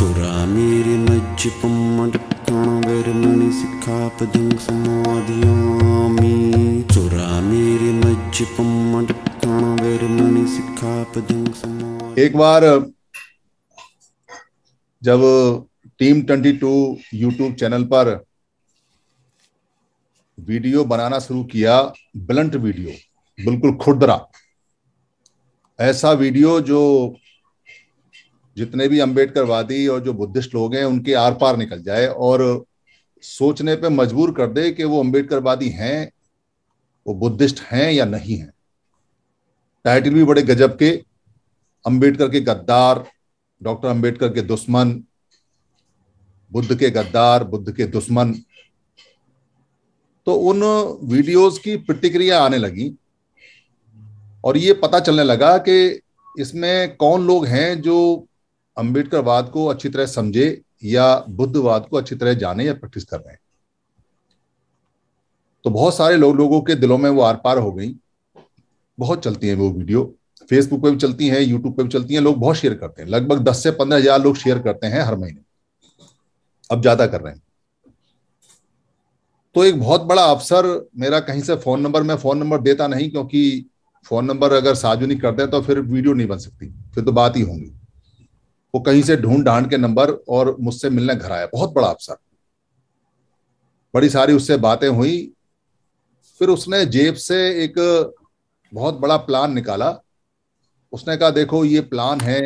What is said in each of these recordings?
चोरा मेरे मज्ज पम्मण वैरमणि सिखा पदंग समाधियामी चोरा मेरे मज्ज पम्मण वैरमणि सिखा पदंग समाधि एक बार जब टीम 22 YouTube चैनल पर वीडियो बनाना शुरू किया ब्लंट वीडियो बिल्कुल खुदरा ऐसा वीडियो जो जितने भी अम्बेडकरवादी और जो बुद्धिस्ट लोग हैं उनके आर पार निकल जाए और सोचने पे मजबूर कर दे कि वो अम्बेडकरवादी हैं वो बुद्धिस्ट हैं या नहीं हैं टाइटल भी बड़े गजब के अंबेडकर के गद्दार डॉक्टर अंबेडकर के दुश्मन बुद्ध के गद्दार बुद्ध के दुश्मन तो उन वीडियोस की प्रतिक्रिया आने लगी और ये पता चलने लगा कि इसमें कौन लोग हैं जो अंबेडकरवाद को अच्छी तरह समझे या बुद्धवाद को अच्छी तरह जाने या प्रैक्टिस कर रहे हैं तो बहुत सारे लोग लोगों के दिलों में वो आर पार हो गई बहुत चलती है वो वीडियो फेसबुक पे भी चलती है यूट्यूब पे भी चलती है लोग बहुत शेयर करते हैं लगभग दस से पंद्रह हजार लोग शेयर करते हैं हर महीने अब ज्यादा कर रहे हैं तो एक बहुत बड़ा अफसर मेरा कहीं से फोन नंबर मैं फोन नंबर देता नहीं क्योंकि फोन नंबर अगर सार्वजनिक करते हैं तो फिर वीडियो नहीं बन सकती फिर तो बात ही होंगी वो कहीं से ढूंढ ढांड के नंबर और मुझसे मिलने घर आया बहुत बड़ा अफसर बड़ी सारी उससे बातें हुई फिर उसने जेब से एक बहुत बड़ा प्लान निकाला उसने कहा देखो ये प्लान है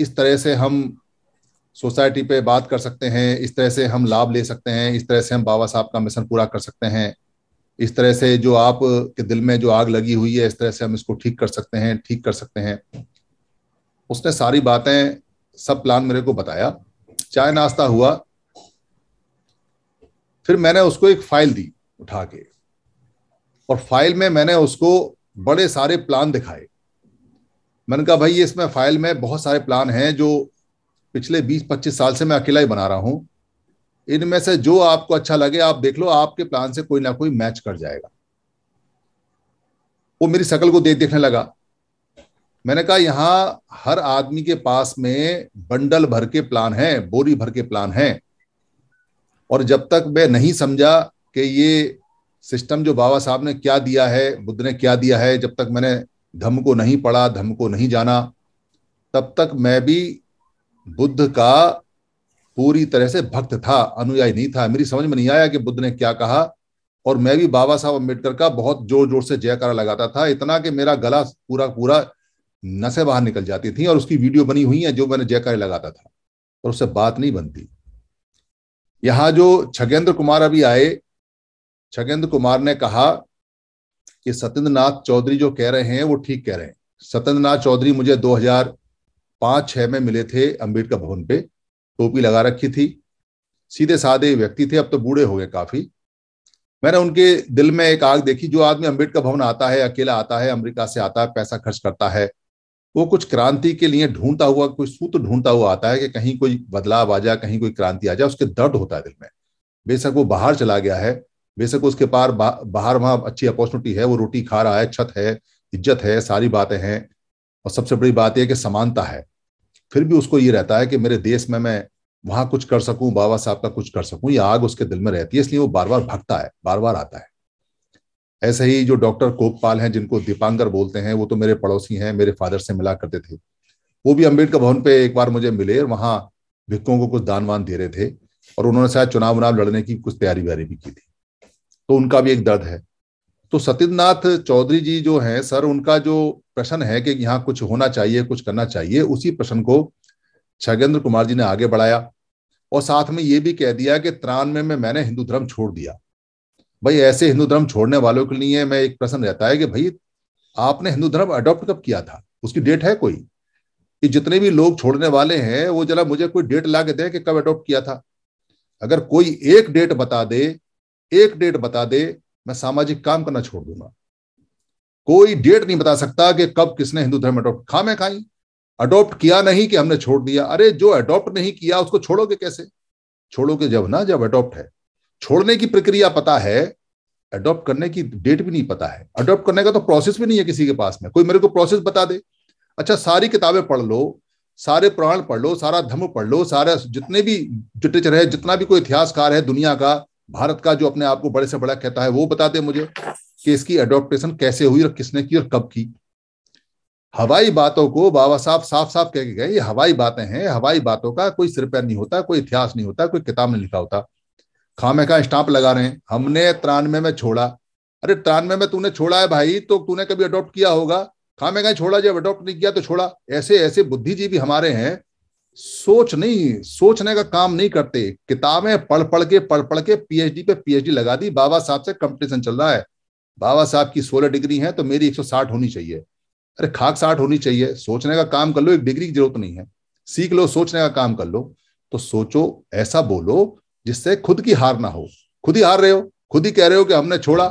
इस तरह से हम सोसाइटी पे बात कर सकते हैं इस तरह से हम लाभ ले सकते हैं इस तरह से हम बाबा साहब का मिशन पूरा कर सकते हैं इस तरह से जो आप के दिल में जो आग लगी हुई है इस तरह से हम इसको ठीक कर सकते हैं ठीक कर सकते हैं उसने सारी बातें सब प्लान मेरे को बताया चाय नाश्ता हुआ फिर मैंने उसको एक फाइल दी उठा के और फाइल में मैंने उसको बड़े सारे प्लान दिखाए मैंने कहा भाई इसमें फाइल में बहुत सारे प्लान हैं जो पिछले 20-25 साल से मैं अकेला ही बना रहा हूं इनमें से जो आपको अच्छा लगे आप देख लो आपके प्लान से कोई ना कोई मैच कर जाएगा वो मेरी शकल को देख देखने लगा मैंने कहा यहाँ हर आदमी के पास में बंडल भर के प्लान है बोरी भर के प्लान है और जब तक मैं नहीं समझा कि ये सिस्टम जो बाबा साहब ने क्या दिया है बुद्ध ने क्या दिया है जब तक मैंने धम को नहीं पढ़ा धम को नहीं जाना तब तक मैं भी बुद्ध का पूरी तरह से भक्त था अनुयायी नहीं था मेरी समझ में नहीं आया कि बुद्ध ने क्या कहा और मैं भी बाबा साहब अम्बेडकर का बहुत जोर जोर से जयकारा लगाता था इतना कि मेरा गला पूरा पूरा नसें बाहर निकल जाती थी और उसकी वीडियो बनी हुई है जो मैंने जयकारे लगाता था और उससे बात नहीं बनती यहां जो छगेंद्र कुमार अभी आए छगेंद्र कुमार ने कहा कि नाथ चौधरी जो कह रहे हैं वो ठीक कह रहे हैं नाथ चौधरी मुझे 2005 छह में मिले थे अंबेडकर भवन पे टोपी लगा रखी थी सीधे साधे व्यक्ति थे अब तो बूढ़े हो गए काफी मैंने उनके दिल में एक आग देखी जो आदमी अंबेडकर भवन आता है अकेला आता है अमेरिका से आता है पैसा खर्च करता है वो कुछ क्रांति के लिए ढूंढता हुआ कोई सूत्र ढूंढता हुआ आता है कि कहीं कोई बदलाव आ जाए कहीं कोई क्रांति आ जाए उसके दर्द होता है दिल में बेशक वो बाहर चला गया है बेशक उसके पार बा, बाहर वहां अच्छी अपॉर्चुनिटी है वो रोटी खा रहा है छत है इज्जत है सारी बातें हैं और सबसे बड़ी बात यह कि समानता है फिर भी उसको ये रहता है कि मेरे देश में मैं वहां कुछ कर सकूं बाबा साहब का कुछ कर सकूं ये आग उसके दिल में रहती है इसलिए वो बार बार भगता है बार बार आता है ऐसे ही जो डॉक्टर कोपपाल हैं जिनको दीपांकर बोलते हैं वो तो मेरे पड़ोसी हैं मेरे फादर से मिला करते थे वो भी अम्बेडकर भवन पे एक बार मुझे मिले और वहाँ भिक्कों को कुछ दान वान दे रहे थे और उन्होंने शायद चुनाव उनाव लड़ने की कुछ तैयारी व्यारी भी की थी तो उनका भी एक दर्द है तो सत्यनाथ चौधरी जी जो हैं सर उनका जो प्रश्न है कि यहाँ कुछ होना चाहिए कुछ करना चाहिए उसी प्रश्न को छगेंद्र कुमार जी ने आगे बढ़ाया और साथ में ये भी कह दिया कि तिरानवे में मैंने हिंदू धर्म छोड़ दिया भाई ऐसे हिंदू धर्म छोड़ने वालों के लिए मैं एक प्रश्न रहता है कि भाई आपने हिंदू धर्म अडॉप्ट कब किया था उसकी डेट है कोई कि जितने भी लोग छोड़ने वाले हैं वो जरा मुझे कोई डेट ला के दे कि कब अडॉप्ट किया था अगर कोई एक डेट बता दे एक डेट बता दे मैं सामाजिक काम करना छोड़ दूंगा कोई डेट नहीं बता सकता कि कब किसने हिंदू धर्म अडॉप्ट खा में खाई अडॉप्ट किया नहीं कि हमने छोड़ दिया अरे जो अडॉप्ट नहीं किया उसको छोड़ोगे कैसे छोड़ोगे जब ना जब अडॉप्ट है छोड़ने की प्रक्रिया पता है अडॉप्ट करने की डेट भी नहीं पता है अडॉप्ट करने का तो प्रोसेस भी नहीं है किसी के पास में कोई मेरे को प्रोसेस बता दे अच्छा सारी किताबें पढ़ लो सारे प्राण पढ़ लो सारा धर्म पढ़ लो सारा जितने भी लिटरेचर है जितना भी कोई इतिहासकार है दुनिया का भारत का जो अपने आप को बड़े से बड़ा कहता है वो बता दे मुझे कि इसकी एडोप्टेशन कैसे हुई और किसने की और कब की हवाई बातों को बाबा साहब साफ साफ कह के गए ये हवाई बातें हैं हवाई बातों का कोई सिरपैर नहीं होता कोई इतिहास नहीं होता कोई किताब नहीं लिखा होता खा में स्टाम्प लगा रहे हैं हमने तिरानवे में छोड़ा अरे तिरानवे में तूने छोड़ा है भाई तो तूने कभी अडॉप्ट किया होगा खामे में छोड़ा जब अडॉप्ट नहीं किया तो छोड़ा ऐसे ऐसे बुद्धिजीवी हमारे हैं सोच नहीं सोचने का काम नहीं करते किताबें पढ़ पढ़ के पढ़ पढ़ के पीएचडी पे पीएचडी लगा दी बाबा साहब से कंपटीशन चल रहा है बाबा साहब की सोलह डिग्री है तो मेरी साठ होनी चाहिए अरे खाक साठ होनी चाहिए सोचने का काम कर लो एक डिग्री की जरूरत नहीं है सीख लो सोचने का काम कर लो तो सोचो ऐसा बोलो जिससे खुद की हार ना हो खुद ही हार रहे हो खुद ही कह रहे हो कि हमने छोड़ा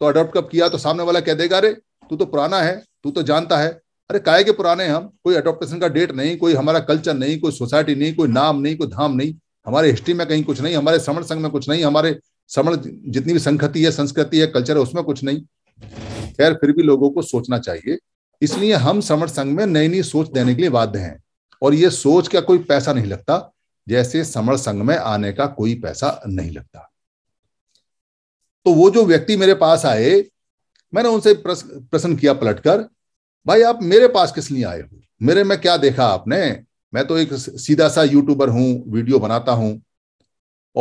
तो अडोप्ट कब किया तो सामने वाला कह देगा अरे तू तो पुराना है तू तो जानता है अरे काय के पुराने हम कोई अडोप्टेशन का डेट नहीं कोई हमारा कल्चर नहीं कोई सोसाइटी नहीं कोई नाम नहीं कोई धाम नहीं हमारे हिस्ट्री में कहीं कुछ नहीं हमारे समण संघ में कुछ नहीं हमारे समण जितनी भी संखति है संस्कृति है कल्चर है उसमें कुछ नहीं खैर फिर भी लोगों को सोचना चाहिए इसलिए हम समर्थ संघ में नई नई सोच देने के लिए बाध्य हैं और ये सोच का कोई पैसा नहीं लगता जैसे समर संघ में आने का कोई पैसा नहीं लगता तो वो जो व्यक्ति मेरे पास आए मैंने उनसे प्रश्न किया पलटकर भाई आप मेरे पास किस लिए आए हो मेरे में क्या देखा आपने मैं तो एक सीधा सा यूट्यूबर हूं वीडियो बनाता हूं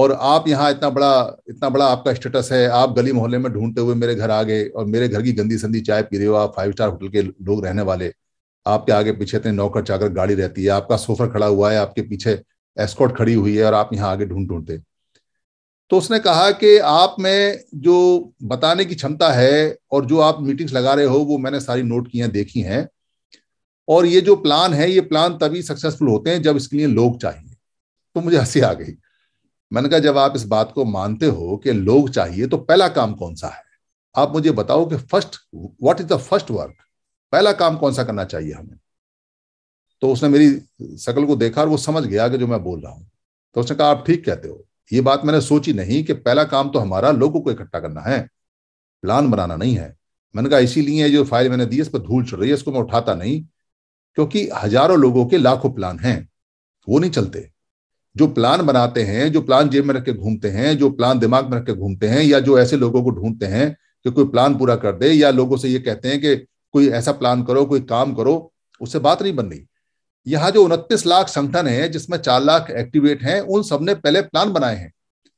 और आप यहां इतना बड़ा इतना बड़ा आपका स्टेटस है आप गली मोहल्ले में ढूंढते हुए मेरे घर आ गए और मेरे घर की गंदी संदी चाय पी रहे हो आप फाइव स्टार होटल के लोग रहने वाले आपके आगे पीछे इतने नौकर चाकर गाड़ी रहती है आपका सोफर खड़ा हुआ है आपके पीछे एस्कॉट खड़ी हुई है और आप यहाँ आगे ढूंढ ढूंढते तो उसने कहा कि आप में जो बताने की क्षमता है और जो आप मीटिंग्स लगा रहे हो वो मैंने सारी नोट की हैं देखी हैं और ये जो प्लान है ये प्लान तभी सक्सेसफुल होते हैं जब इसके लिए लोग चाहिए तो मुझे हंसी आ गई मैंने कहा जब आप इस बात को मानते हो कि लोग चाहिए तो पहला काम कौन सा है आप मुझे बताओ कि first what is the first work पहला काम कौन सा करना चाहिए हमें तो उसने मेरी शकल को देखा और वो समझ गया कि जो मैं बोल रहा हूं तो उसने कहा आप ठीक कहते हो ये बात मैंने सोची नहीं कि पहला काम तो हमारा लोगों को इकट्ठा करना है प्लान बनाना नहीं है मैंने कहा इसीलिए जो फाइल मैंने दी है इस पर धूल चढ़ रही है इसको मैं उठाता नहीं क्योंकि हजारों लोगों के लाखों प्लान हैं वो नहीं चलते जो प्लान बनाते हैं जो प्लान जेब में रख के घूमते हैं जो प्लान दिमाग में रख के घूमते हैं या जो ऐसे लोगों को ढूंढते हैं कि कोई प्लान पूरा कर दे या लोगों से ये कहते हैं कि कोई ऐसा प्लान करो कोई काम करो उससे बात नहीं बन रही यहाँ जो उनतीस लाख संगठन है जिसमें चार लाख एक्टिवेट हैं उन सबने पहले प्लान बनाए हैं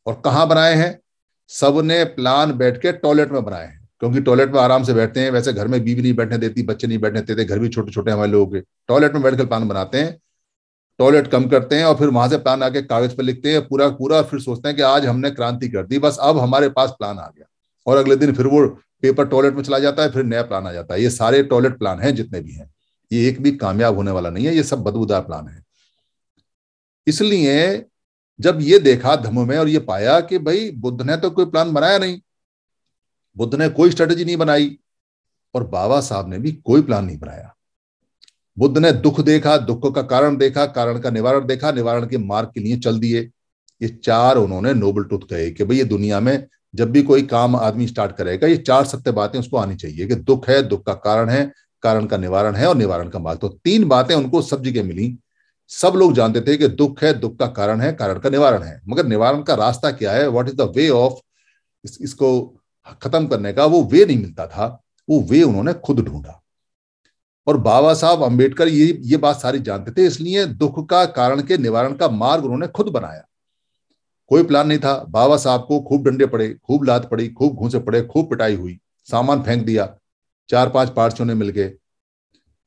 और कहाँ बनाए हैं सब ने प्लान बैठ के टॉयलेट में बनाए हैं क्योंकि टॉयलेट में आराम से बैठते हैं वैसे घर में बीवी नहीं बैठने देती बच्चे नहीं बैठने देते घर भी छोटे छोटे हमारे लोग टॉयलेट में बैठ प्लान बनाते हैं टॉयलेट कम करते हैं और फिर वहां से प्लान आके कागज पर लिखते हैं पूरा पूरा फिर सोचते हैं कि आज हमने क्रांति कर दी बस अब हमारे पास प्लान आ गया और अगले दिन फिर वो पेपर टॉयलेट में चला जाता है फिर नया प्लान आ जाता है ये सारे टॉयलेट प्लान हैं जितने भी हैं ये एक भी कामयाब होने वाला नहीं है ये सब बदबूदार प्लान है इसलिए जब ये देखा धम्म में और ये पाया कि भाई बुद्ध ने तो कोई प्लान बनाया नहीं बुद्ध ने कोई स्ट्रेटेजी नहीं बनाई और बाबा साहब ने भी कोई प्लान नहीं बनाया बुद्ध ने दुख देखा दुख का कारण देखा कारण का निवारण देखा निवारण के मार्ग के लिए चल दिए ये चार उन्होंने नोबल टूथ कहे कि भाई ये दुनिया में जब भी कोई काम आदमी स्टार्ट करेगा ये चार सत्य बातें उसको आनी चाहिए कि दुख है दुख का कारण है कारण का निवारण है और निवारण का मार्ग तो तीन बातें उनको सब जगह मिली सब लोग जानते थे कि दुख है दुख का कारण है कारण का निवारण है मगर निवारण का रास्ता क्या है what is the way of इस, इसको खत्म करने का वो वे नहीं मिलता था वो वे उन्होंने खुद ढूंढा और बाबा साहब अंबेडकर ये ये बात सारी जानते थे इसलिए दुख का कारण के निवारण का मार्ग उन्होंने खुद बनाया कोई प्लान नहीं था बाबा साहब को खूब डंडे पड़े खूब लात पड़ी खूब घूसे पड़े खूब पिटाई हुई सामान फेंक दिया चार पांच पार्टियों ने मिलके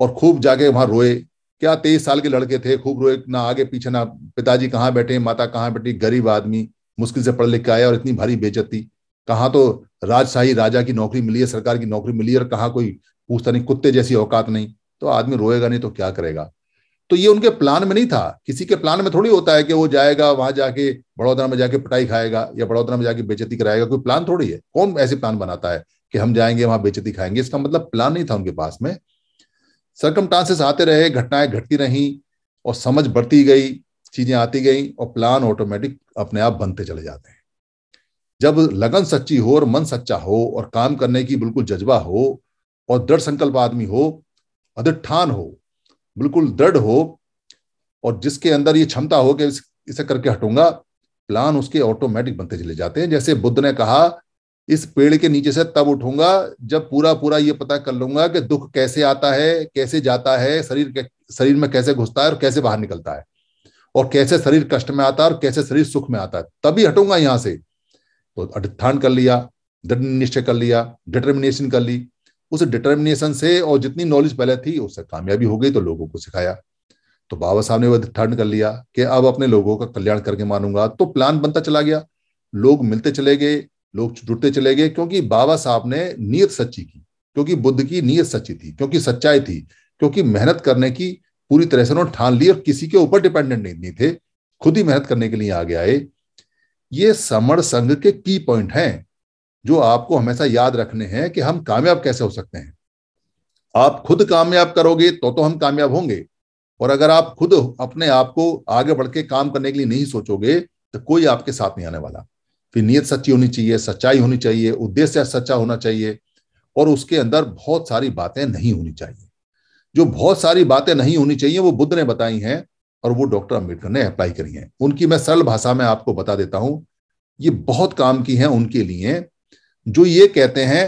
और खूब जाके वहां रोए क्या तेईस साल के लड़के थे खूब रोए ना आगे पीछे ना पिताजी कहाँ बैठे माता कहाँ बैठी गरीब आदमी मुश्किल से पढ़ लिख के आया और इतनी भारी बेचती कहाँ तो राजशाही राजा की नौकरी मिली है सरकार की नौकरी मिली है और कहाँ कोई पूछता नहीं कुत्ते जैसी औकात नहीं तो आदमी रोएगा नहीं तो क्या करेगा तो ये उनके प्लान में नहीं था किसी के प्लान में थोड़ी होता है कि वो जाएगा वहां जाके बड़ौदा में जाके पिटाई खाएगा या बड़ौदा में जाके बेचती कराएगा कोई प्लान थोड़ी है कौन ऐसे प्लान बनाता है कि हम जाएंगे वहां बेचती खाएंगे इसका मतलब प्लान नहीं था उनके पास में सरकम आते रहे घटनाएं घटती रहीं और समझ बढ़ती गई चीजें आती गई और प्लान ऑटोमेटिक अपने आप बनते चले जाते हैं जब लगन सच्ची हो और मन सच्चा हो और काम करने की बिल्कुल जज्बा हो और दृढ़ संकल्प आदमी हो अधिष्ठान हो बिल्कुल दृढ़ हो और जिसके अंदर ये क्षमता हो कि इसे करके हटूंगा प्लान उसके ऑटोमेटिक बनते चले जाते हैं जैसे बुद्ध ने कहा इस पेड़ के नीचे से तब उठूंगा जब पूरा पूरा ये पता कर लूंगा कि दुख कैसे आता है कैसे जाता है शरीर के शरीर में कैसे घुसता है और कैसे बाहर निकलता है और कैसे शरीर कष्ट में आता है और कैसे शरीर सुख में आता है तभी हटूंगा यहां से तो अधिष्ठान कर लिया दृढ़ निश्चय कर लिया डिटर्मिनेशन कर ली उस डिटर्मिनेशन से और जितनी नॉलेज पहले थी उससे कामयाबी हो गई तो लोगों को सिखाया तो बाबा साहब ने वह अधिष्ठान कर लिया कि अब अपने लोगों का कल्याण करके मानूंगा तो प्लान बनता चला गया लोग मिलते चले गए लोग जुटते चले गए क्योंकि बाबा साहब ने नीयत सच्ची की क्योंकि बुद्ध की नीयत सच्ची थी क्योंकि सच्चाई थी क्योंकि मेहनत करने की पूरी तरह से उन्होंने ठान ली और किसी के ऊपर डिपेंडेंट नहीं, थे खुद ही मेहनत करने के लिए आगे आए ये समण संघ के की पॉइंट हैं जो आपको हमेशा याद रखने हैं कि हम कामयाब कैसे हो सकते हैं आप खुद कामयाब करोगे तो तो हम कामयाब होंगे और अगर आप खुद अपने आप को आगे बढ़ के काम करने के लिए नहीं सोचोगे तो कोई आपके साथ नहीं आने वाला फिर नीयत सच्ची होनी चाहिए सच्चाई होनी चाहिए उद्देश्य सच्चा होना चाहिए और उसके अंदर बहुत सारी बातें नहीं होनी चाहिए जो बहुत सारी बातें नहीं होनी चाहिए वो बुद्ध ने बताई हैं और वो डॉक्टर अम्बेडकर ने अप्लाई करी हैं उनकी मैं सरल भाषा में आपको बता देता हूं ये बहुत काम की हैं उनके लिए जो ये कहते हैं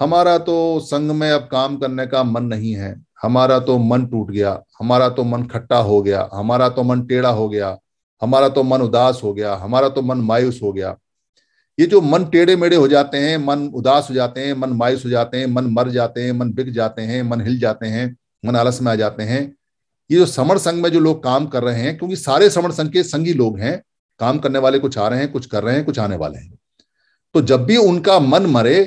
हमारा तो संघ में अब काम करने का मन नहीं है हमारा तो मन टूट गया हमारा तो मन खट्टा हो गया हमारा तो मन टेढ़ा हो गया हमारा तो मन उदास हो गया हमारा तो मन मायूस हो गया ये जो मन टेढ़े मेढ़े हो जाते हैं मन उदास हो जाते हैं मन मायूस हो जाते हैं मन मर जाते हैं मन बिक जाते हैं मन हिल जाते हैं मन आलस में आ जाते हैं ये जो समर संघ में जो लोग काम कर रहे हैं क्योंकि सारे समर संघ के संगी लोग हैं काम करने वाले कुछ आ रहे हैं कुछ कर रहे हैं कुछ आने वाले हैं तो जब भी उनका मन मरे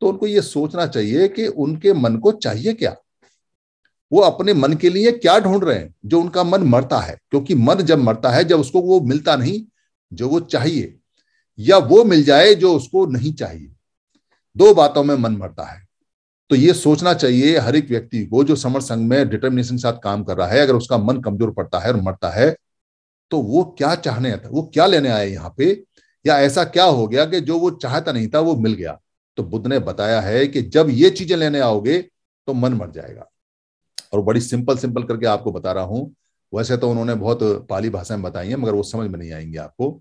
तो उनको ये सोचना चाहिए कि उनके मन को चाहिए क्या वो अपने मन के लिए क्या ढूंढ रहे हैं जो उनका मन मरता है क्योंकि मन जब मरता है जब उसको वो मिलता नहीं जो वो चाहिए या वो मिल जाए जो उसको नहीं चाहिए दो बातों में मन मरता है तो ये सोचना चाहिए हर एक व्यक्ति को जो समर संघ में डिटर्मिनेशन के साथ काम कर रहा है अगर उसका मन कमजोर पड़ता है और मरता है तो वो क्या चाहने आता वो क्या लेने आए यहाँ पे या ऐसा क्या हो गया कि जो वो चाहता नहीं था वो मिल गया तो बुद्ध ने बताया है कि जब ये चीजें लेने आओगे तो मन मर जाएगा और बड़ी सिंपल सिंपल करके आपको बता रहा हूं वैसे तो उन्होंने बहुत पाली भाषा में बताई है मगर वो समझ में नहीं आएंगे आपको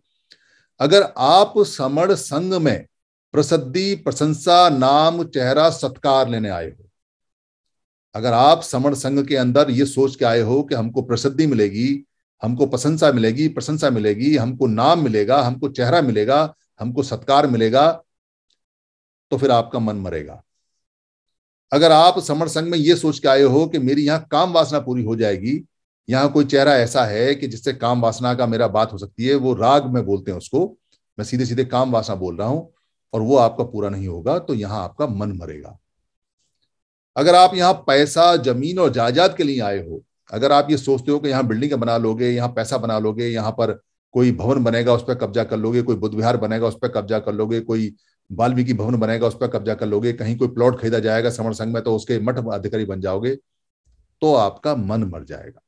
अगर आप समण संघ में प्रसिद्धि प्रशंसा नाम चेहरा सत्कार लेने आए हो अगर आप समण संघ के अंदर ये सोच के आए हो कि हमको प्रसिद्धि मिलेगी हमको प्रशंसा मिलेगी प्रशंसा मिलेगी हमको नाम मिलेगा हमको चेहरा मिलेगा हमको सत्कार मिलेगा तो फिर आपका मन मरेगा अगर आप समर संघ में ये सोच के आए हो कि मेरी यहाँ काम वासना पूरी हो जाएगी यहाँ कोई चेहरा ऐसा है कि जिससे काम वासना का मेरा बात हो सकती है वो राग में बोलते हैं उसको मैं सीधे सीधे काम वासना बोल रहा हूं और वो आपका पूरा नहीं होगा तो यहाँ आपका मन मरेगा अगर आप यहाँ पैसा जमीन और जायदाद के लिए आए हो अगर आप ये सोचते हो कि यहाँ बिल्डिंग बना लोगे यहाँ पैसा बना लोगे यहाँ पर कोई भवन बनेगा उस पर कब्जा कर लोगे कोई बुद्ध विहार बनेगा उस पर कब्जा कर लोगे कोई वाल्मीकि भवन बनेगा उस पर कब्जा कर लोगे कहीं कोई प्लॉट खरीदा जाएगा समर संघ में तो उसके मठ अधिकारी बन जाओगे तो आपका मन मर जाएगा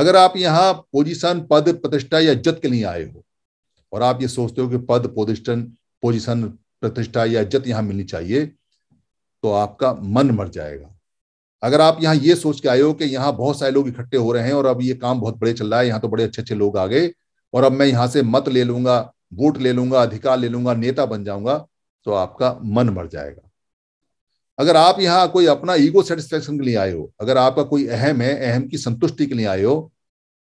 अगर आप यहाँ पोजीशन पद प्रतिष्ठा या इज्जत के लिए आए हो और आप ये सोचते हो कि पद पोजिशन पोजिशन प्रतिष्ठा या इज्जत यहाँ मिलनी चाहिए तो आपका मन मर जाएगा अगर आप यहाँ ये सोच के आए हो कि यहाँ बहुत सारे लोग इकट्ठे हो रहे हैं और अब ये काम बहुत बड़े चल रहा है यहाँ तो बड़े अच्छे अच्छे लोग आ गए और अब मैं यहाँ से मत ले लूंगा वोट ले लूंगा अधिकार ले लूंगा नेता बन जाऊंगा तो आपका मन मर जाएगा अगर आप यहाँ कोई अपना ईगो सेटिस्फेक्शन के लिए आए हो अगर आपका कोई अहम है अहम की संतुष्टि के लिए आए हो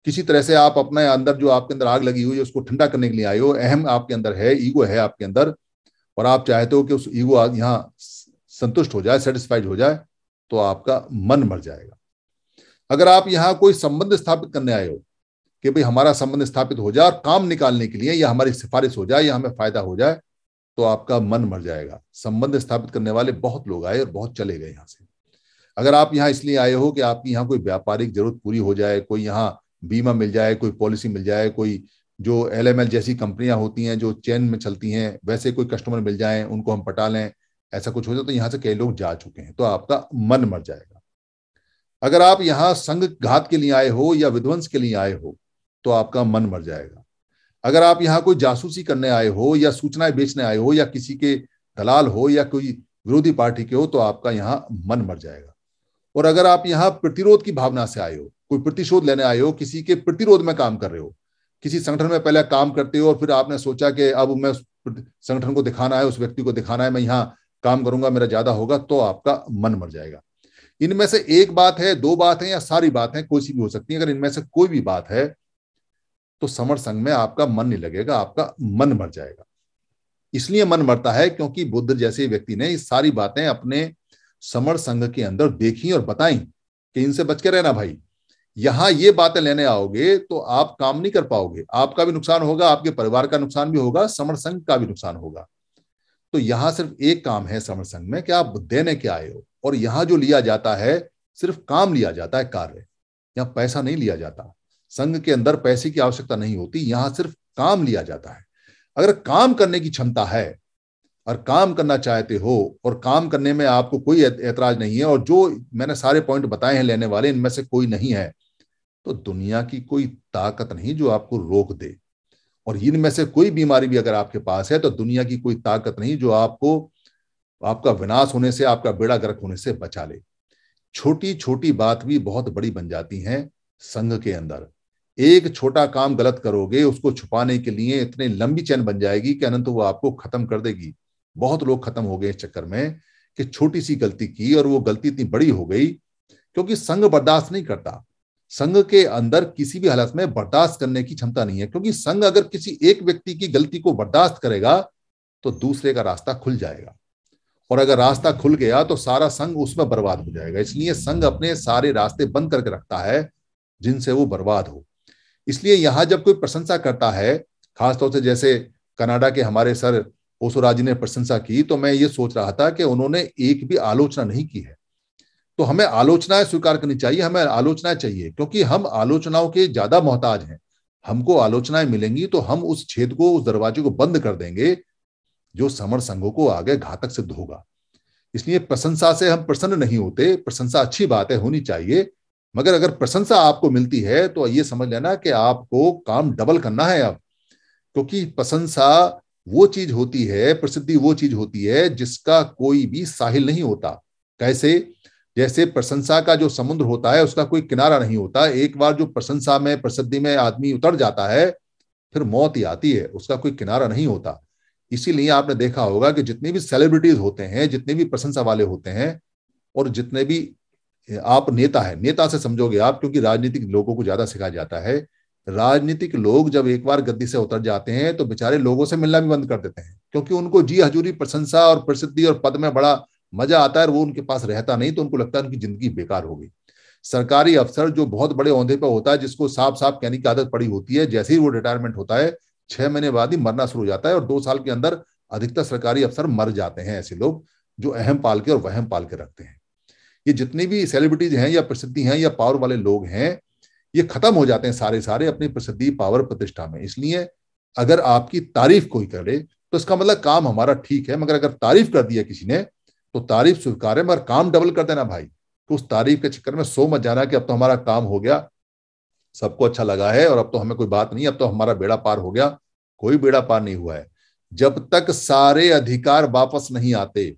किसी तरह से आप अपने अंदर जो आपके अंदर आग लगी हुई है उसको ठंडा करने के लिए आए हो अहम आपके अंदर है ईगो है आपके अंदर और आप चाहते हो कि उस ईगो यहां संतुष्ट हो जाए सेटिस्फाइड हो जाए तो आपका मन मर जाएगा अगर आप यहाँ कोई संबंध स्थापित करने आए हो कि भाई हमारा संबंध स्थापित हो जाए और काम निकालने के लिए या हमारी सिफारिश हो जाए या हमें फायदा हो जाए तो आपका मन मर जाएगा संबंध स्थापित करने वाले बहुत लोग आए और बहुत चले गए यहाँ से अगर आप यहाँ इसलिए आए हो कि आपकी यहाँ कोई व्यापारिक जरूरत पूरी हो जाए कोई यहाँ बीमा मिल जाए कोई पॉलिसी मिल जाए कोई जो एल जैसी कंपनियां होती हैं जो चैन में चलती हैं वैसे कोई कस्टमर मिल जाए उनको हम पटा लें ऐसा कुछ हो जाए तो यहाँ से कई लोग जा चुके हैं तो आपका मन मर जाएगा अगर आप यहाँ संघ घात के लिए आए हो या विध्वंस के लिए आए हो तो आपका मन मर जाएगा अगर आप यहाँ कोई जासूसी करने आए हो या सूचनाएं बेचने आए हो या किसी के दलाल हो या कोई विरोधी पार्टी के हो तो आपका यहाँ मन मर जाएगा और अगर आप यहाँ प्रतिरोध की भावना से आए हो कोई प्रतिशोध लेने आए हो किसी के प्रतिरोध में काम कर रहे हो किसी संगठन में पहले काम करते हो और फिर आपने सोचा कि अब मैं संगठन को दिखाना है उस व्यक्ति को दिखाना है मैं यहाँ काम करूंगा मेरा ज्यादा होगा तो आपका मन मर जाएगा इनमें से एक बात है दो बात है या सारी बात है कोई सी भी हो सकती है अगर इनमें से कोई भी बात है तो समर संघ में आपका मन नहीं लगेगा आपका मन मर जाएगा इसलिए मन मरता है क्योंकि बुद्ध जैसे व्यक्ति ने सारी बातें अपने समर संघ के अंदर देखी और बताई कि इनसे बच के रहना भाई यहां ये बातें लेने आओगे तो आप काम नहीं कर पाओगे आपका भी नुकसान होगा आपके परिवार का नुकसान भी होगा समर संघ का भी नुकसान होगा तो यहां सिर्फ एक काम है समर संघ में कि आप देने के आए हो और यहां जो लिया जाता है सिर्फ काम लिया जाता है कार्य यहां पैसा नहीं लिया जाता संघ के अंदर पैसे की आवश्यकता नहीं होती यहां सिर्फ काम लिया जाता है अगर काम करने की क्षमता है और काम करना चाहते हो और काम करने में आपको कोई ऐतराज नहीं है और जो मैंने सारे पॉइंट बताए हैं लेने वाले इनमें से कोई नहीं है तो दुनिया की कोई ताकत नहीं जो आपको रोक दे और इनमें से कोई बीमारी भी अगर आपके पास है तो दुनिया की कोई ताकत नहीं जो आपको आपका विनाश होने से आपका बेड़ा गर्क होने से बचा ले छोटी छोटी बात भी बहुत बड़ी बन जाती है संघ के अंदर एक छोटा काम गलत करोगे उसको छुपाने के लिए इतनी लंबी चैन बन जाएगी कि अनंत वो आपको खत्म कर देगी बहुत लोग खत्म हो गए इस चक्कर में कि छोटी सी गलती की और वो गलती इतनी बड़ी हो गई क्योंकि संघ बर्दाश्त नहीं करता संघ के अंदर किसी भी हालत में बर्दाश्त करने की क्षमता नहीं है क्योंकि संघ अगर किसी एक व्यक्ति की गलती को बर्दाश्त करेगा तो दूसरे का रास्ता खुल जाएगा और अगर रास्ता खुल गया तो सारा संघ उसमें बर्बाद हो जाएगा इसलिए संघ अपने सारे रास्ते बंद करके रखता है जिनसे वो बर्बाद हो इसलिए यहाँ जब कोई प्रशंसा करता है खासतौर से जैसे कनाडा के हमारे सर ओसोराज ने प्रशंसा की तो मैं ये सोच रहा था कि उन्होंने एक भी आलोचना नहीं की है तो हमें आलोचनाएं स्वीकार करनी चाहिए हमें आलोचनाएं चाहिए क्योंकि हम आलोचनाओं के ज्यादा मोहताज हैं हमको आलोचनाएं मिलेंगी तो हम उस छेद को उस दरवाजे को बंद कर देंगे जो समर संघों को आगे घातक सिद्ध होगा इसलिए प्रशंसा से हम प्रसन्न नहीं होते प्रशंसा अच्छी बात है होनी चाहिए मगर अगर प्रशंसा आपको मिलती है तो ये समझ लेना कि आपको काम डबल करना है अब क्योंकि प्रशंसा वो चीज होती है प्रसिद्धि वो चीज होती है जिसका कोई भी साहिल नहीं होता कैसे जैसे प्रशंसा का जो समुद्र होता है उसका कोई किनारा नहीं होता एक बार जो प्रशंसा में प्रसिद्धि में आदमी उतर जाता है फिर मौत ही आती है उसका कोई किनारा नहीं होता इसीलिए आपने देखा होगा कि जितने भी सेलिब्रिटीज होते हैं जितने भी प्रशंसा वाले होते हैं और जितने भी आप नेता है नेता से समझोगे आप क्योंकि राजनीतिक लोगों को ज्यादा सिखाया जाता है राजनीतिक लोग जब एक बार गद्दी से उतर जाते हैं तो बेचारे लोगों से मिलना भी बंद कर देते हैं क्योंकि उनको जी हजूरी प्रशंसा और प्रसिद्धि और पद में बड़ा मजा आता है वो उनके पास रहता नहीं तो उनको लगता है उनकी जिंदगी बेकार होगी सरकारी अफसर जो बहुत बड़े औंधे पर होता है जिसको साफ साफ कहने की आदत पड़ी होती है जैसे ही वो रिटायरमेंट होता है छह महीने बाद ही मरना शुरू हो जाता है और दो साल के अंदर अधिकतर सरकारी अफसर मर जाते हैं ऐसे लोग जो अहम पाल के और वहम पाल के रखते हैं ये जितनी भी सेलिब्रिटीज हैं या प्रसिद्धि हैं या पावर वाले लोग हैं ये खत्म हो जाते हैं सारे सारे अपनी प्रसिद्धि पावर प्रतिष्ठा में इसलिए अगर आपकी तारीफ कोई करे तो इसका मतलब काम हमारा ठीक है मगर अगर तारीफ कर दिया किसी ने तो तारीफ स्वीकार है मगर काम डबल कर देना भाई तो उस तारीफ के चक्कर में सो मत जाना कि अब तो हमारा काम हो गया सबको अच्छा लगा है और अब तो हमें कोई बात नहीं अब तो हमारा बेड़ा पार हो गया कोई बेड़ा पार नहीं हुआ है जब तक सारे अधिकार वापस नहीं आते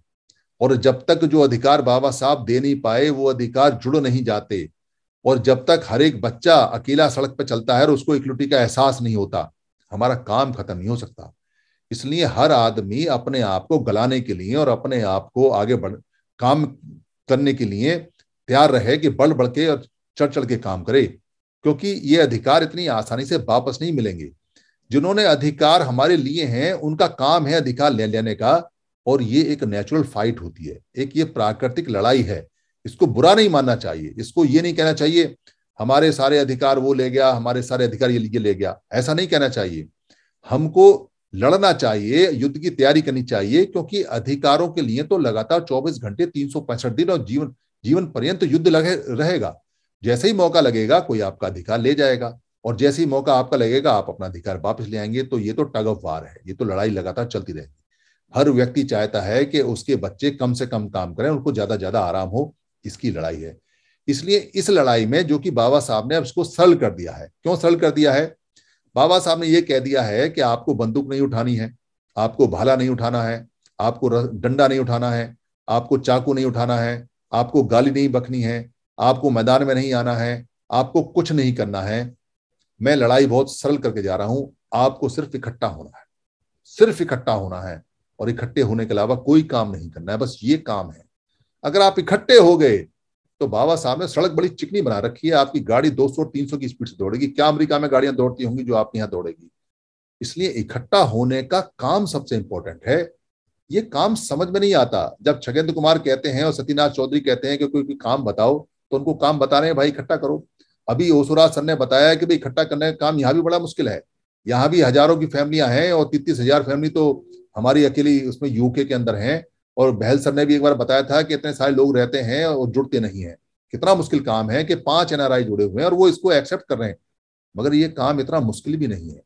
और जब तक जो अधिकार बाबा साहब दे नहीं पाए वो अधिकार जुड़ नहीं जाते और जब तक हर एक बच्चा अकेला सड़क पर चलता है और उसको इकलौटी का एहसास नहीं होता हमारा काम खत्म नहीं हो सकता इसलिए हर आदमी अपने आप को गलाने के लिए और अपने आप को आगे बढ़ काम करने के लिए तैयार रहे कि बढ़ बढ़ के और चढ़ चढ़ के काम करे क्योंकि ये अधिकार इतनी आसानी से वापस नहीं मिलेंगे जिन्होंने अधिकार हमारे लिए हैं उनका काम है अधिकार ले लेने का और ये एक नेचुरल फाइट होती है एक ये प्राकृतिक लड़ाई है इसको बुरा नहीं मानना चाहिए इसको ये नहीं कहना चाहिए हमारे सारे अधिकार वो ले गया हमारे सारे अधिकार ये, ले गया ऐसा नहीं कहना चाहिए हमको लड़ना चाहिए युद्ध की तैयारी करनी चाहिए क्योंकि अधिकारों के लिए तो लगातार 24 घंटे तीन दिन और जीवन जीवन पर्यंत युद्ध लगे रहेगा जैसे ही मौका लगेगा कोई आपका अधिकार ले जाएगा और जैसे ही मौका आपका लगेगा आप अपना अधिकार वापस ले आएंगे तो ये तो टग ऑफ वार है ये तो लड़ाई लगातार चलती रहेगी हर व्यक्ति चाहता है कि उसके बच्चे कम से कम काम करें उनको ज्यादा ज्यादा आराम हो इसकी लड़ाई है इसलिए इस लड़ाई में जो कि बाबा साहब ने अब इसको सरल कर दिया है क्यों सरल कर दिया है बाबा साहब ने यह कह दिया है कि आपको बंदूक नहीं उठानी है आपको भाला नहीं उठाना है आपको डंडा नहीं उठाना है आपको चाकू नहीं उठाना है आपको गाली नहीं बखनी है आपको मैदान में नहीं आना है आपको कुछ नहीं करना है मैं लड़ाई बहुत सरल करके जा रहा हूं आपको सिर्फ इकट्ठा होना है सिर्फ इकट्ठा होना है और इकट्ठे होने के अलावा कोई काम नहीं करना है बस ये काम है अगर आप इकट्ठे हो गए तो बाबा साहब ने सड़क बड़ी चिकनी बना रखी है आपकी गाड़ी 200 तीन की स्पीड से दौड़ेगी क्या अमेरिका में गाड़ियां दौड़ती होंगी जो आपके यहां दौड़ेगी इसलिए इकट्ठा होने का काम सबसे इंपॉर्टेंट है ये काम समझ में नहीं आता जब छगेंद्र कुमार कहते हैं और सत्यनाथ चौधरी कहते हैं कि कोई काम बताओ तो उनको काम बता रहे हैं भाई इकट्ठा करो अभी ओसुराज सर ने बताया कि भाई इकट्ठा करने का काम यहाँ भी बड़ा मुश्किल है यहाँ भी हजारों की फैमिलियां हैं और तीतीस हजार फैमिली तो हमारी अकेली उसमें यूके के अंदर हैं और बहल सर ने भी एक बार बताया था कि इतने सारे लोग रहते हैं और जुड़ते नहीं हैं कितना मुश्किल काम है कि पांच एनआरआई जुड़े हुए हैं और वो इसको एक्सेप्ट कर रहे हैं मगर ये काम इतना मुश्किल भी नहीं है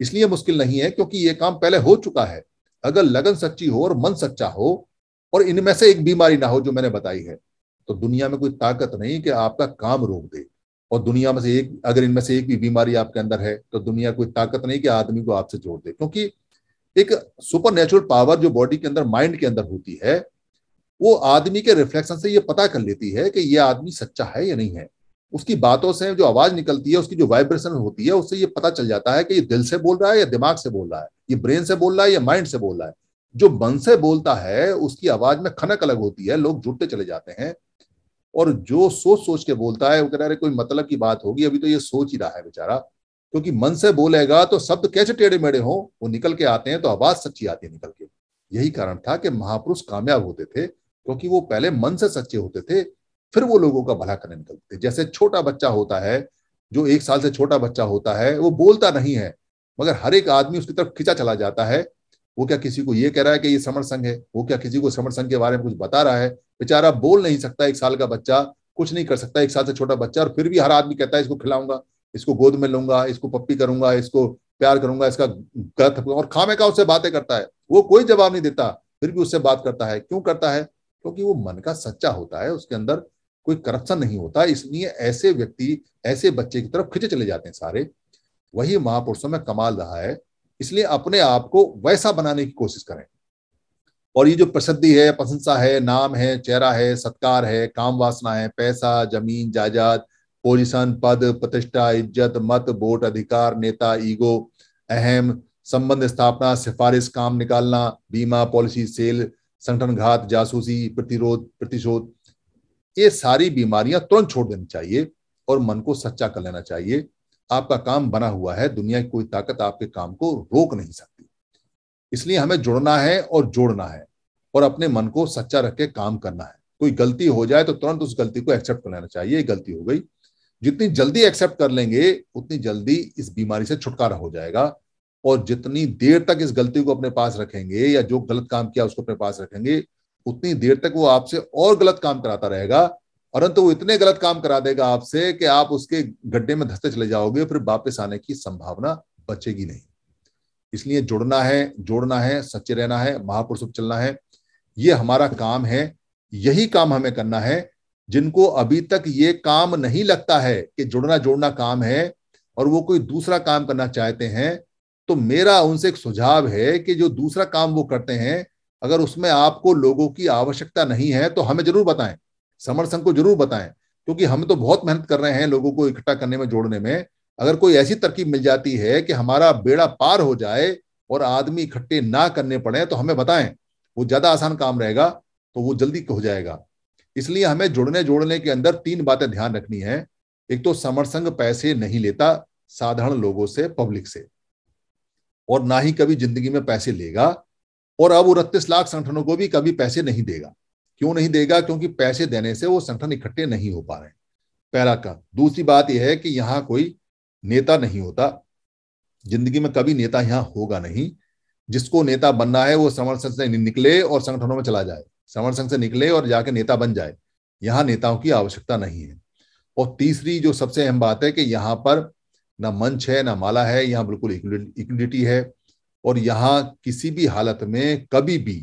इसलिए मुश्किल नहीं है क्योंकि ये काम पहले हो चुका है अगर लगन सच्ची हो और मन सच्चा हो और इनमें से एक बीमारी ना हो जो मैंने बताई है तो दुनिया में कोई ताकत नहीं कि आपका काम रोक दे और दुनिया में से एक अगर इनमें से एक भी बीमारी आपके अंदर है तो दुनिया कोई ताकत नहीं कि आदमी को आपसे जोड़ दे क्योंकि एक सुपर नेचुरल पावर जो बॉडी के अंदर माइंड के अंदर होती है वो आदमी के रिफ्लेक्शन से ये पता कर लेती है कि ये आदमी सच्चा है या नहीं है उसकी बातों से जो आवाज निकलती है उसकी जो वाइब्रेशन होती है उससे ये पता चल जाता है कि ये दिल से बोल रहा है या दिमाग से बोल रहा है ये ब्रेन से बोल रहा है या माइंड से बोल रहा है जो मन से बोलता है उसकी आवाज में खनक अलग होती है लोग जुड़ते चले जाते हैं और जो सोच सोच के बोलता है वो कह रहा है कोई मतलब की बात होगी अभी तो ये सोच ही रहा है बेचारा क्योंकि मन से बोलेगा तो शब्द कैसे टेढ़े मेढ़े हों वो निकल के आते हैं तो आवाज सच्ची आती है निकल के यही कारण था कि महापुरुष कामयाब होते थे क्योंकि वो पहले मन से सच्चे होते थे फिर वो लोगों का भला करने निकलते थे जैसे छोटा बच्चा होता है जो एक साल से छोटा बच्चा होता है वो बोलता नहीं है मगर हर एक आदमी उसकी तरफ खिंचा चला जाता है वो क्या किसी को ये कह रहा है कि ये समर संघ है वो क्या किसी को समर संघ के बारे में कुछ बता रहा है बेचारा बोल नहीं सकता एक साल का बच्चा कुछ नहीं कर सकता एक साल से छोटा बच्चा और फिर भी हर आदमी कहता है इसको खिलाऊंगा इसको गोद में लूंगा इसको पप्पी करूंगा इसको प्यार करूंगा इसका गलत और खामे का उससे बातें करता है वो कोई जवाब नहीं देता फिर भी उससे बात करता है क्यों करता है क्योंकि वो मन का सच्चा होता है उसके अंदर कोई करप्शन नहीं होता इसलिए ऐसे व्यक्ति ऐसे बच्चे की तरफ खिंचे चले जाते हैं सारे वही महापुरुषों में कमाल रहा है इसलिए अपने आप को वैसा बनाने की कोशिश करें और ये जो प्रसिद्धि है प्रशंसा है नाम है चेहरा है सत्कार है काम वासना है पैसा जमीन जायदाद पोजिशन पद प्रतिष्ठा इज्जत मत वोट अधिकार नेता ईगो अहम संबंध स्थापना सिफारिश काम निकालना बीमा पॉलिसी सेल संगठन घात जासूसी प्रतिरोध प्रतिशोध ये सारी बीमारियां तुरंत छोड़ देनी चाहिए और मन को सच्चा कर लेना चाहिए आपका काम बना हुआ है दुनिया की कोई ताकत आपके काम को रोक नहीं सकती इसलिए हमें जुड़ना है और जोड़ना है और अपने मन को सच्चा रख के काम करना है कोई गलती हो जाए तो तुरंत उस गलती को एक्सेप्ट कर लेना चाहिए गलती हो गई जितनी जल्दी एक्सेप्ट कर लेंगे उतनी जल्दी इस बीमारी से छुटकारा हो जाएगा और जितनी देर तक इस गलती को अपने पास रखेंगे या जो गलत काम किया उसको अपने पास रखेंगे उतनी देर तक वो आपसे और गलत काम कराता रहेगा परंतु वो इतने गलत काम करा देगा आपसे कि आप उसके गड्ढे में धसते चले जाओगे फिर वापस आने की संभावना बचेगी नहीं इसलिए जुड़ना है जोड़ना है सच्चे रहना है महापुरुष चलना है ये हमारा काम है यही काम हमें करना है जिनको अभी तक ये काम नहीं लगता है कि जुड़ना जोड़ना काम है और वो कोई दूसरा काम करना चाहते हैं तो मेरा उनसे एक सुझाव है कि जो दूसरा काम वो करते हैं अगर उसमें आपको लोगों की आवश्यकता नहीं है तो हमें जरूर बताएं समर संघ को जरूर बताएं क्योंकि हम तो बहुत मेहनत कर रहे हैं लोगों को इकट्ठा करने में जोड़ने में अगर कोई ऐसी तरकीब मिल जाती है कि हमारा बेड़ा पार हो जाए और आदमी इकट्ठे ना करने पड़े तो हमें बताएं वो ज्यादा आसान काम रहेगा तो वो जल्दी हो जाएगा इसलिए हमें जुड़ने जोड़ने के अंदर तीन बातें ध्यान रखनी है एक तो समरसंग पैसे नहीं लेता साधारण लोगों से पब्लिक से और ना ही कभी जिंदगी में पैसे लेगा और अब उनतीस लाख संगठनों को भी कभी पैसे नहीं देगा क्यों नहीं देगा क्योंकि पैसे देने से वो संगठन इकट्ठे नहीं हो पा रहे पहला काम दूसरी बात यह है कि यहां कोई नेता नहीं होता जिंदगी में कभी नेता यहां होगा नहीं जिसको नेता बनना है वो समर्थन से निकले और संगठनों में चला जाए श्रवण संघ से निकले और जाके नेता बन जाए यहाँ नेताओं की आवश्यकता नहीं है और तीसरी जो सबसे अहम बात है कि यहाँ पर ना मंच है ना माला है यहाँ बिल्कुल इक्विटी है और यहाँ किसी भी हालत में कभी भी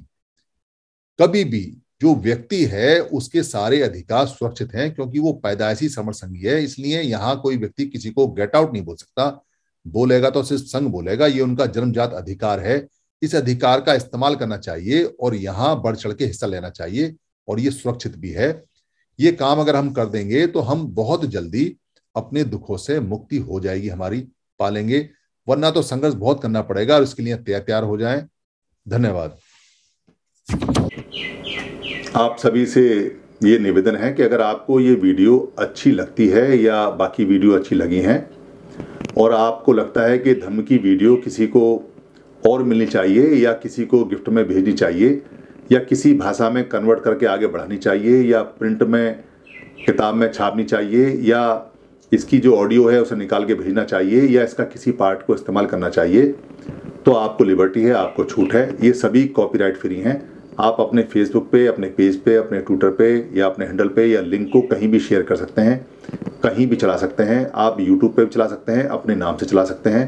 कभी भी जो व्यक्ति है उसके सारे अधिकार सुरक्षित हैं क्योंकि वो पैदाइशी समर संघी है इसलिए यहाँ कोई व्यक्ति किसी को गेट आउट नहीं बोल सकता बोलेगा तो सिर्फ संघ बोलेगा ये उनका जन्मजात अधिकार है इस अधिकार का इस्तेमाल करना चाहिए और यहां बढ़ चढ़ के हिस्सा लेना चाहिए और ये सुरक्षित भी है ये काम अगर हम कर देंगे तो हम बहुत जल्दी अपने दुखों से मुक्ति हो जाएगी हमारी पालेंगे वरना तो संघर्ष बहुत करना पड़ेगा और इसके लिए तैयार तैयार हो जाए धन्यवाद आप सभी से ये निवेदन है कि अगर आपको ये वीडियो अच्छी लगती है या बाकी वीडियो अच्छी लगी हैं और आपको लगता है कि धमकी वीडियो किसी को और मिलनी चाहिए या किसी को गिफ्ट में भेजनी चाहिए या किसी भाषा में कन्वर्ट करके आगे बढ़ानी चाहिए या प्रिंट में किताब में छापनी चाहिए या इसकी जो ऑडियो है उसे निकाल के भेजना चाहिए या इसका किसी पार्ट को इस्तेमाल करना चाहिए तो आपको लिबर्टी है आपको छूट है ये सभी कॉपीराइट फ्री हैं आप अपने फेसबुक पे अपने पेज पे अपने ट्विटर पे या अपने हैंडल पे या लिंक को कहीं भी शेयर कर सकते हैं कहीं भी चला सकते हैं आप यूट्यूब पे भी चला सकते हैं अपने नाम से चला सकते हैं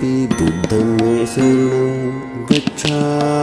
पि दुग्धं शरणं गच्छा